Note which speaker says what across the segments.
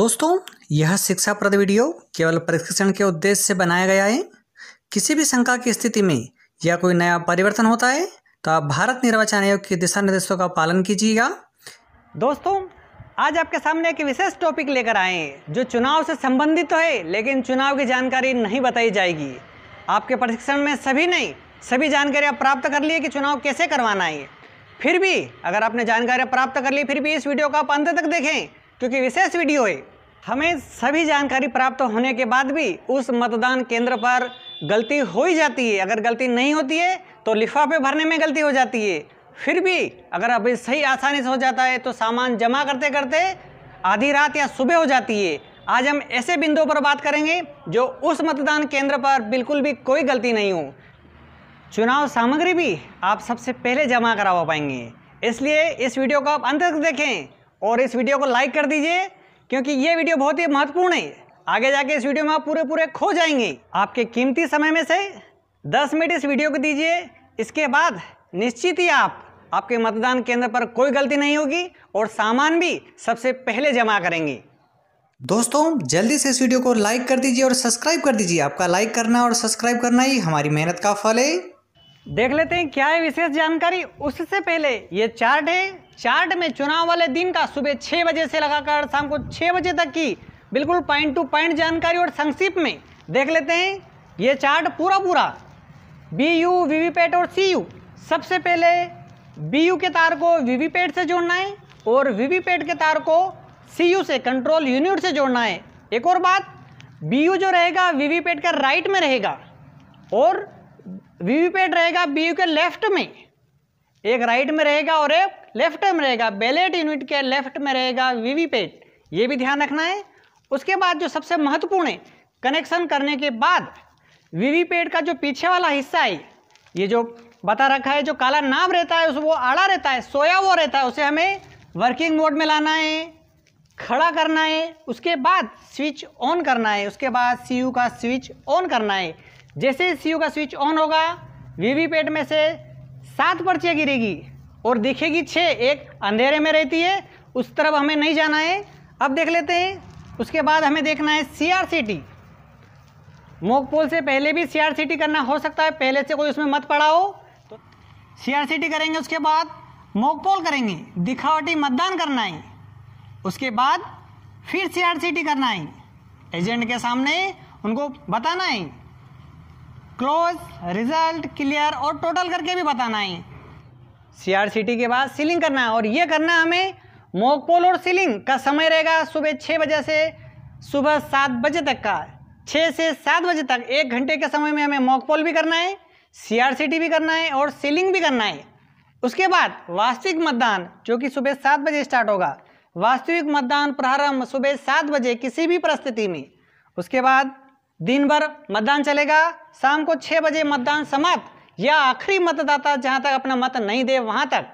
Speaker 1: दोस्तों यह शिक्षा प्रद वीडियो केवल प्रशिक्षण के उद्देश्य से बनाया गया है किसी भी शंका की स्थिति में या कोई नया परिवर्तन होता है तो आप भारत निर्वाचन आयोग के दिशा निर्देशों का पालन कीजिएगा दोस्तों आज आपके सामने एक विशेष टॉपिक लेकर आए हैं जो चुनाव से संबंधित तो है लेकिन चुनाव की जानकारी नहीं बताई जाएगी आपके प्रशिक्षण में सभी नहीं सभी जानकारियाँ प्राप्त कर लिए कि चुनाव कैसे करवाना है फिर भी अगर आपने जानकारियाँ प्राप्त कर ली फिर भी इस वीडियो को आप अंत तक देखें क्योंकि विशेष वीडियो है हमें सभी जानकारी प्राप्त होने के बाद भी उस मतदान केंद्र पर गलती हो ही जाती है अगर गलती नहीं होती है तो लिफाफे भरने में गलती हो जाती है फिर भी अगर अभी सही आसानी से हो जाता है तो सामान जमा करते करते आधी रात या सुबह हो जाती है आज हम ऐसे बिंदुओं पर बात करेंगे जो उस मतदान केंद्र पर बिल्कुल भी कोई गलती नहीं हो चुनाव सामग्री भी आप सबसे पहले जमा करवा पाएंगे इसलिए इस वीडियो को आप अंत तक देखें और इस वीडियो को लाइक कर दीजिए क्योंकि ये वीडियो बहुत ही महत्वपूर्ण है आगे जाके इस वीडियो में आप पूरे पूरे खो जाएंगे आपके कीमती समय में से 10 मिनट इस वीडियो को दीजिए इसके बाद निश्चित ही आप आपके मतदान केंद्र पर कोई गलती नहीं होगी और सामान भी सबसे पहले जमा करेंगे दोस्तों जल्दी से इस वीडियो को लाइक कर दीजिए और सब्सक्राइब कर दीजिए आपका लाइक करना और सब्सक्राइब करना ही हमारी मेहनत का फल है देख लेते हैं क्या है विशेष जानकारी उससे पहले ये चार्ट है चार्ट में चुनाव वाले दिन का सुबह छः बजे से लगाकर शाम को छः बजे तक की बिल्कुल पॉइंट टू पॉइंट जानकारी और संक्षिप्त में देख लेते हैं ये चार्ट पूरा पूरा B U V V PAT और सी यू सबसे पहले बी यू के तार को वी वी पैट से जोड़ना है और वी वी पैट के तार को सी यू से कंट्रोल यूनिट से जोड़ना है एक और बात बी यू जो रहेगा वी वी पैट के राइट में रहेगा और वी वी पैट रहेगा बी यू के लेफ्ट में एक राइट में रहेगा और एक लेफ्ट में रहेगा बैलेट यूनिट के लेफ्ट में रहेगा वीवीपैट ये भी ध्यान रखना है उसके बाद जो सबसे महत्वपूर्ण है कनेक्शन करने के बाद वीवीपैट का जो पीछे वाला हिस्सा है ये जो बता रखा है जो काला नाम रहता है उस वो आड़ा रहता है सोया वो रहता है उसे हमें वर्किंग मोड में लाना है खड़ा करना है उसके बाद स्विच ऑन करना है उसके बाद सी का स्विच ऑन करना है जैसे सी का स्विच ऑन होगा वीवीपैट में से सात पर्चियाँ गिरेगी और देखेगी छः एक अंधेरे में रहती है उस तरफ हमें नहीं जाना है अब देख लेते हैं उसके बाद हमें देखना है C R C T mock poll से पहले भी सी आर सी टी करना हो सकता है पहले से कोई उसमें मत पड़ा हो तो सी आर सी टी करेंगे उसके बाद मोक पोल करेंगे दिखावटी मतदान करना है उसके बाद फिर सी आर सी टी करना है एजेंट के सामने उनको बताना है क्लोज रिजल्ट क्लियर और टोटल करके भी बताना है सीआरसीटी के बाद सीलिंग करना है और ये करना हमें मोकपोल और सीलिंग का समय रहेगा सुबह छः बजे से सुबह सात बजे तक का छः से सात बजे तक एक घंटे के समय में हमें मॉकपोल भी करना है सीआरसीटी भी करना है और सीलिंग भी करना है उसके बाद वास्तविक मतदान जो कि सुबह सात बजे स्टार्ट होगा वास्तविक मतदान प्रारंभ सुबह सात बजे किसी भी परिस्थिति में उसके बाद दिन भर मतदान चलेगा शाम को छः बजे मतदान समाप्त या आखिरी मतदाता जहाँ तक अपना मत नहीं दे वहाँ तक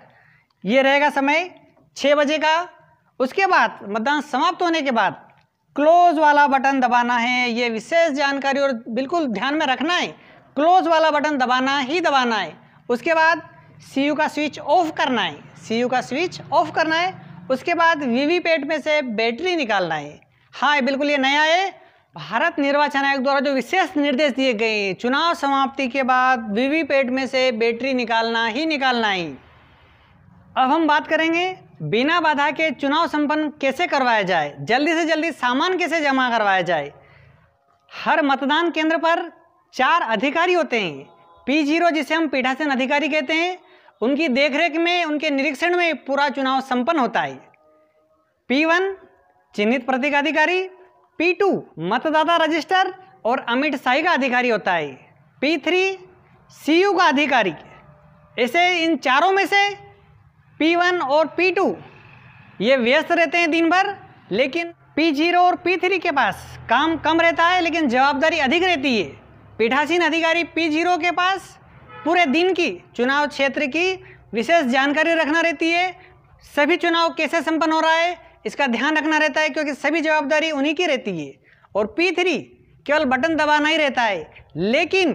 Speaker 1: ये रहेगा समय छः बजे का उसके बाद मतदान समाप्त होने के बाद क्लोज वाला बटन दबाना है ये विशेष जानकारी और बिल्कुल ध्यान में रखना है क्लोज वाला बटन दबाना ही दबाना है उसके बाद सी का स्विच ऑफ करना है सी का स्विच ऑफ करना है उसके बाद वीवीपैट में से बैटरी निकालना है हाँ बिल्कुल ये नया है भारत निर्वाचन आयोग द्वारा जो विशेष निर्देश दिए गए हैं चुनाव समाप्ति के बाद वीवीपैट में से बैटरी निकालना ही निकालना ही अब हम बात करेंगे बिना बाधा के चुनाव संपन्न कैसे करवाया जाए जल्दी से जल्दी सामान कैसे जमा करवाया जाए हर मतदान केंद्र पर चार अधिकारी होते हैं पी जीरो जिसे हम पीठासीन अधिकारी कहते हैं उनकी देखरेख में उनके निरीक्षण में पूरा चुनाव संपन्न होता है पी वन चिन्हित प्रतीक अधिकारी पी टू मतदाता रजिस्टर और अमित शाही का अधिकारी होता है पी थ्री सी यू का अधिकारी ऐसे इन चारों में से पी वन और पी टू ये व्यस्त रहते हैं दिन भर लेकिन पी जीरो और पी थ्री के पास काम कम रहता है लेकिन जवाबदारी अधिक रहती है पीठासीन अधिकारी पी जीरो के पास पूरे दिन की चुनाव क्षेत्र की विशेष जानकारी रखना रहती है सभी चुनाव कैसे संपन्न हो रहा है इसका ध्यान रखना रहता है क्योंकि सभी जवाबदारी उन्हीं की रहती है और पी थ्री केवल बटन दबाना ही रहता है लेकिन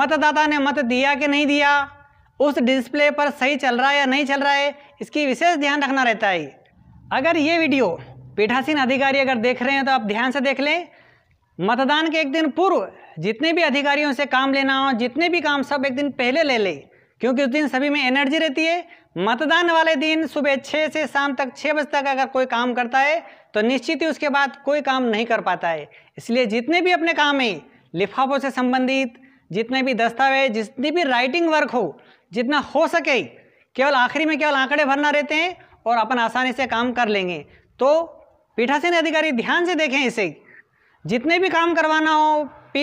Speaker 1: मतदाता ने मत दिया कि नहीं दिया उस डिस्प्ले पर सही चल रहा है या नहीं चल रहा है इसकी विशेष ध्यान रखना रहता है अगर ये वीडियो पीठासीन अधिकारी अगर देख रहे हैं तो आप ध्यान से देख लें मतदान के एक दिन पूर्व जितने भी अधिकारियों से काम लेना हो जितने भी काम सब एक दिन पहले ले लें क्योंकि उस दिन सभी में एनर्जी रहती है मतदान वाले दिन सुबह छः से शाम तक छः बजे तक अगर कोई काम करता है तो निश्चित ही उसके बाद कोई काम नहीं कर पाता है इसलिए जितने भी अपने काम हैं लिफाफों से संबंधित जितने भी दस्तावेज जितनी भी राइटिंग वर्क हो जितना हो सके केवल आखिरी में केवल आंकड़े भरना रहते हैं और अपन आसानी से काम कर लेंगे तो पीठासीन अधिकारी ध्यान से देखें इसे जितने भी काम करवाना हो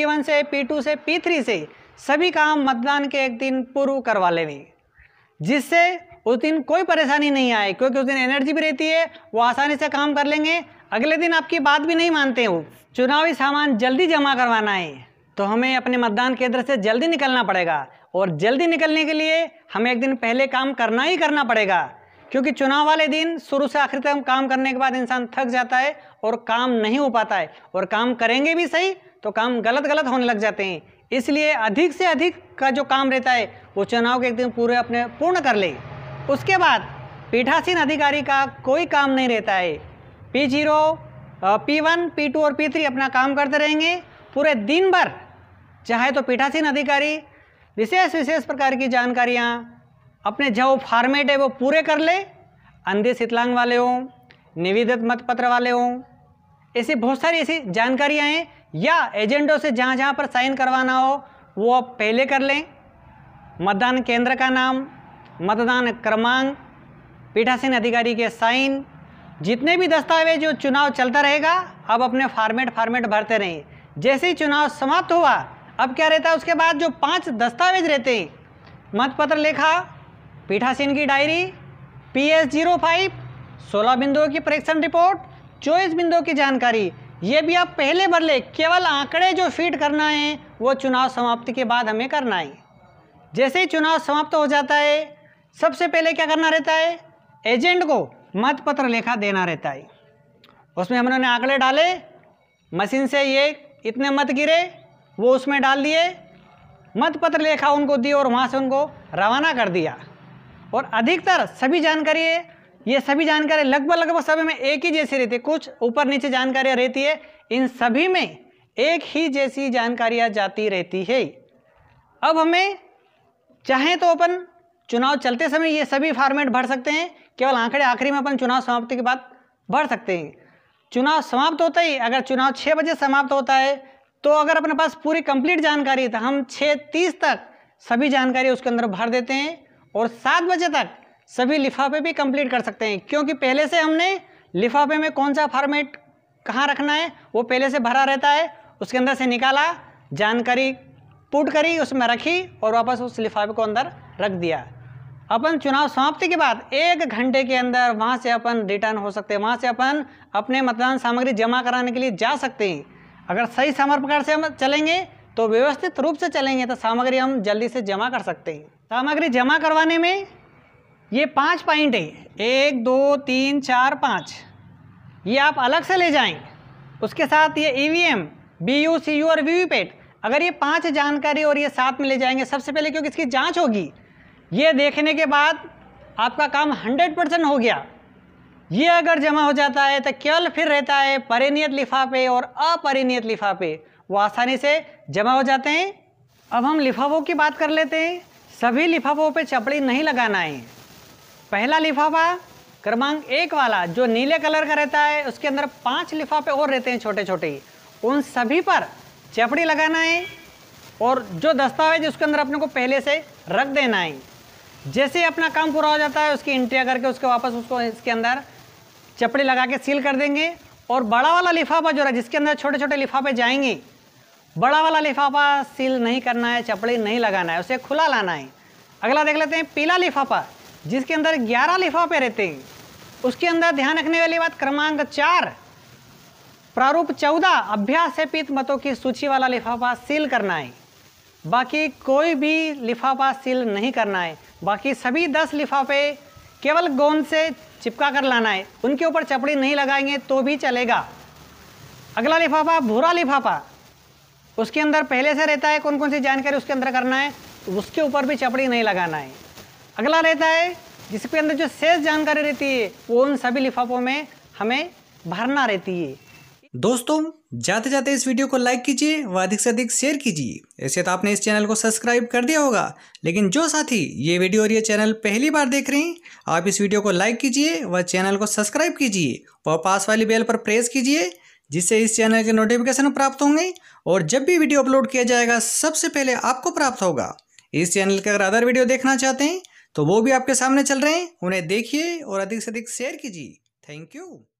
Speaker 1: वन से टू से थ्री से सभी काम मतदान के एक दिन पूर्व करवा लेनी जिससे उस दिन कोई परेशानी नहीं आए क्योंकि उस दिन एनर्जी भी रहती है वो आसानी से काम कर लेंगे अगले दिन आपकी बात भी नहीं मानते हो चुनावी सामान जल्दी जमा करवाना है तो हमें अपने मतदान केंद्र से जल्दी निकलना पड़ेगा और जल्दी निकलने के लिए हमें एक दिन पहले काम करना ही करना पड़ेगा क्योंकि चुनाव वाले दिन शुरू से आखिर तक काम करने के बाद इंसान थक जाता है और काम नहीं हो पाता है और काम करेंगे भी सही तो काम गलत गलत होने लग जाते हैं इसलिए अधिक से अधिक का जो काम रहता है वो चुनाव के एक दिन पूरे अपने पूर्ण कर ले उसके बाद पीठासीन अधिकारी का कोई काम नहीं रहता है P zero P one P two और पी थ्री अपना काम करते रहेंगे पूरे दिन भर चाहे तो पीठासीन अधिकारी विशेष विशेष प्रकार की जानकारियाँ अपने जो फॉर्मेट है वो पूरे कर ले अंधे शीतलांग वाले हों निविदित मतपत्र वाले हों ऐसी बहुत सारी ऐसी जानकारियाँ हैं या एजेंडों से जहाँ जहाँ पर साइन करवाना हो वो आप पहले कर लें मतदान केंद्र का नाम मतदान क्रमांक पीठासीन अधिकारी के साइन जितने भी दस्तावेज जो चुनाव चलता रहेगा अब अपने फार्मेट फार्मेट भरते रहें जैसे ही चुनाव समाप्त हुआ अब क्या रहता है उसके बाद जो पांच दस्तावेज रहते हैं मतपत्र लेखा पीठासीन की diary P S zero five सोलह बिंदुओं की परीक्षण रिपोर्ट चौबीस बिंदुओं की जानकारी ये भी आप पहले भर ले केवल आंकड़े जो फीड करना है वो चुनाव समाप्ति के बाद हमें करना है जैसे ही चुनाव समाप्त हो जाता है सबसे पहले क्या करना रहता है एजेंट को मतपत्र लेखा देना रहता है उसमें हम उन्होंने आंकड़े डाले मशीन से ये इतने मत गिरे वो उसमें डाल दिए मतपत्र लेखा उनको दी और वहाँ से उनको रवाना कर दिया और अधिकतर सभी जानकारी ये सभी जानकारी लगभग लगभग सभी में एक ही जैसी रहती है कुछ ऊपर नीचे जानकारियाँ रहती है इन सभी में एक ही जैसी जानकारियाँ जाती रहती है अब हमें चाहें तो अपन चुनाव चलते समय ये सभी फॉर्मेट भर सकते हैं केवल आंकड़े आखिरी में अपन चुनाव समाप्ति के बाद भर सकते हैं चुनाव समाप्त होता ही अगर चुनाव छः बजे समाप्त होता है तो अगर अपने पास पूरी कंप्लीट जानकारी है तो हम छः तीस तक सभी जानकारी उसके अंदर भर देते हैं और सात बजे तक सभी लिफाफे भी कंप्लीट कर सकते हैं क्योंकि पहले से हमने लिफाफे में कौन सा फॉर्मेट कहाँ रखना है वो पहले से भरा रहता है उसके अंदर से निकाला जानकारी पुट करी उसमें रखी और वापस उस लिफाफे को अंदर रख दिया अपन चुनाव समाप्ति के बाद एक घंटे के अंदर वहाँ से अपन रिटर्न हो सकते हैं वहाँ से अपन अपने मतदान सामग्री जमा कराने के लिए जा सकते हैं अगर सही समर्पण से हम चलेंगे तो व्यवस्थित रूप से चलेंगे तो सामग्री हम जल्दी से जमा कर सकते हैं सामग्री जमा करवाने में ये पांच पॉइंट है एक दो तीन चार पाँच ये आप अलग से ले जाएंगे उसके साथ ये E V M B U C U और वी वी पैट अगर ये पांच जानकारी और ये साथ में ले जाएंगे सबसे पहले क्योंकि इसकी जांच होगी ये देखने के बाद आपका काम हंड्रेड परसेंट हो गया ये अगर जमा हो जाता है तो केवल फिर रहता है परिनियत लिफाफे और अपरिनियत लिफाफे वो आसानी से जमा हो जाते हैं अब हम लिफाफों की बात कर लेते हैं सभी लिफाफों पे चपड़ी नहीं लगाना है पहला लिफाफा क्रमांक एक वाला जो नीले कलर का रहता है उसके अंदर पांच लिफाफे और रहते हैं छोटे छोटे उन सभी पर चपड़ी लगाना है और जो दस्तावेज उसके अंदर अपने को पहले से रख देना है जैसे अपना काम पूरा हो जाता है उसकी इंट्रिया करके उसके वापस उसको इसके अंदर चपड़ी लगा के सील कर देंगे और बड़ा वाला लिफाफा जो है जिसके अंदर छोटे छोटे लिफाफे जाएंगे बड़ा वाला लिफाफा सील नहीं करना है चपड़ी नहीं लगाना है उसे खुला लाना है अगला देख लेते हैं पीला लिफाफा जिसके अंदर ग्यारह लिफाफे रहते हैं उसके अंदर ध्यान रखने वाली बात क्रमांक चार प्रारूप चौदह अभ्यास पीत मतों की सूची वाला लिफाफा सील करना है बाकी कोई भी लिफाफा सील नहीं करना है बाकी सभी दस लिफाफे केवल गोंद से चिपका कर लाना है उनके ऊपर चपड़ी नहीं लगाएंगे तो भी चलेगा अगला लिफाफा भूरा लिफाफा उसके अंदर पहले से रहता है कौन कौन सी जानकारी उसके अंदर करना है उसके ऊपर भी चपड़ी नहीं लगाना है अगला रहता है जिसके अंदर जो शेष जानकारी रहती है वो उन सभी लिफाफों में हमें भरना रहती है दोस्तों जाते जाते इस वीडियो को लाइक कीजिए व अधिक से अधिक शेयर कीजिए ऐसे तो आपने इस चैनल को सब्सक्राइब कर दिया होगा लेकिन जो साथी ये वीडियो और ये चैनल पहली बार देख रहे हैं आप इस वीडियो को लाइक कीजिए व चैनल को सब्सक्राइब कीजिए व पास वाली बेल पर प्रेस कीजिए जिससे इस चैनल के नोटिफिकेशन प्राप्त होंगे और जब भी वीडियो अपलोड किया जाएगा सबसे पहले आपको प्राप्त होगा इस चैनल के अगर अदर वीडियो देखना चाहते हैं तो वो भी आपके सामने चल रहे हैं उन्हें देखिए और अधिक से अधिक शेयर कीजिए थैंक यू